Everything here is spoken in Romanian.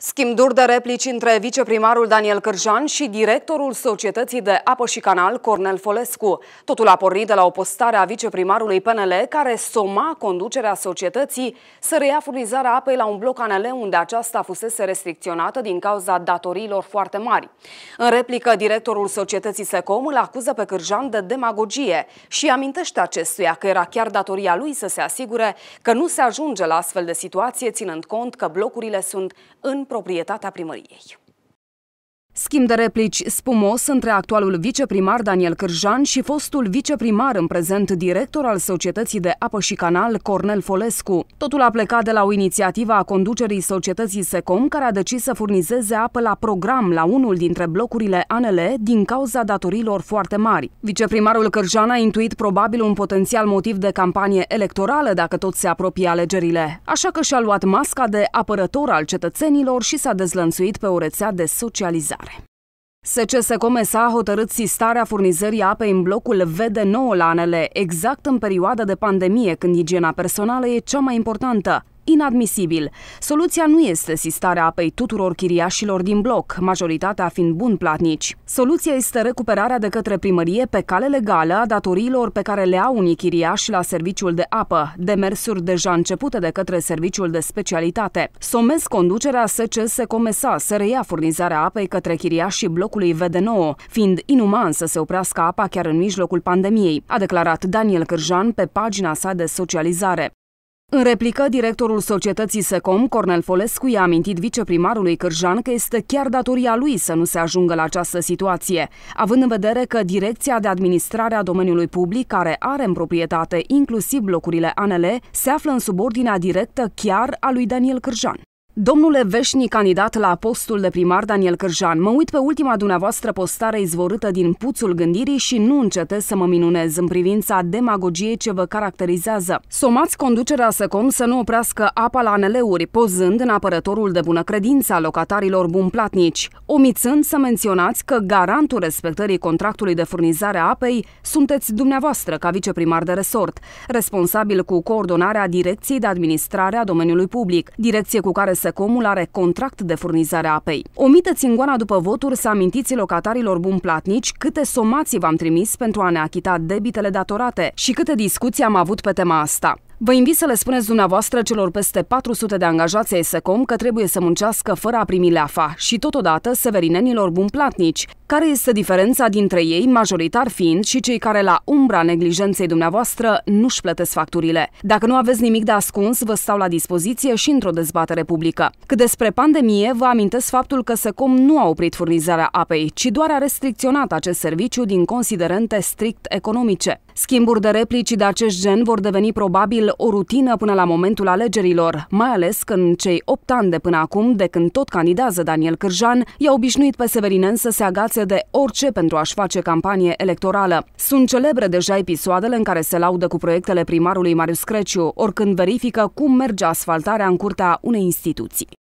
Schimburi de replici între viceprimarul Daniel Cârjan și directorul Societății de Apă și Canal, Cornel Folescu. Totul a pornit de la o postare a viceprimarului PNL, care soma conducerea societății să reia furnizarea apei la un bloc ANL, unde aceasta fusese restricționată din cauza datoriilor foarte mari. În replică, directorul Societății Secom îl acuză pe Cârjan de demagogie și amintește acestuia că era chiar datoria lui să se asigure că nu se ajunge la astfel de situație, ținând cont că blocurile sunt în proprietatea primăriei. Schimb de replici spumos între actualul viceprimar Daniel Cârjan și fostul viceprimar în prezent director al Societății de Apă și Canal Cornel Folescu. Totul a plecat de la o inițiativă a conducerii societății Secom care a decis să furnizeze apă la program la unul dintre blocurile ANL din cauza datorilor foarte mari. Viceprimarul Cârjan a intuit probabil un potențial motiv de campanie electorală dacă tot se apropie alegerile, așa că și-a luat masca de apărător al cetățenilor și s-a dezlănțuit pe o rețea de socializare. SCSCOM Comesa a hotărât sistarea furnizării apei în blocul VD9 la Anele, exact în perioada de pandemie, când igiena personală e cea mai importantă inadmisibil. Soluția nu este sistarea apei tuturor chiriașilor din bloc, majoritatea fiind bun platnici. Soluția este recuperarea de către primărie pe cale legală a datoriilor pe care le au unii chiriași la serviciul de apă, demersuri deja începute de către serviciul de specialitate. Somez conducerea se Comesa să reia furnizarea apei către chiriașii blocului VD9, fiind inuman să se oprească apa chiar în mijlocul pandemiei, a declarat Daniel Cârjan pe pagina sa de socializare. În replică, directorul societății SECOM, Cornel Folescu, i-a amintit viceprimarului Cârjan că este chiar datoria lui să nu se ajungă la această situație, având în vedere că Direcția de Administrare a Domeniului Public, care are în proprietate inclusiv blocurile ANL, se află în subordinea directă chiar a lui Daniel Cârjan. Domnule veșnic candidat la postul de primar Daniel Cârjan, mă uit pe ultima dumneavoastră postare izvorâtă din puțul gândirii și nu încetez să mă minunez în privința demagogiei ce vă caracterizează. Somați conducerea com să nu oprească apa la aneleuri, pozând în apărătorul de bună credință a locatarilor bunplatnici, omițând să menționați că garantul respectării contractului de furnizare a apei sunteți dumneavoastră ca viceprimar de resort, responsabil cu coordonarea Direcției de Administrare a Domeniului Public, direcție cu care să Consecomul are contract de furnizare a apei. Omiteți în goana după voturi să amintiți locatarilor bun platnici câte somații v-am trimis pentru a ne achita debitele datorate și câte discuții am avut pe tema asta. Vă invit să le spuneți dumneavoastră celor peste 400 de angajați ai SECOM că trebuie să muncească fără a primi leafa și totodată severinenilor bunplatnici, care este diferența dintre ei, majoritar fiind și cei care la umbra neglijenței dumneavoastră nu-și plătesc facturile. Dacă nu aveți nimic de ascuns, vă stau la dispoziție și într-o dezbatere publică. Cât despre pandemie, vă amintesc faptul că SECOM nu a oprit furnizarea apei, ci doar a restricționat acest serviciu din considerente strict economice. Schimburi de replici de acest gen vor deveni probabil o rutină până la momentul alegerilor, mai ales că în cei 8 ani de până acum, de când tot candidează Daniel Cârjan, i-a obișnuit pe Severinen să se agațe de orice pentru a-și face campanie electorală. Sunt celebre deja episoadele în care se laudă cu proiectele primarului Marius Creciu, oricând verifică cum merge asfaltarea în curtea unei instituții.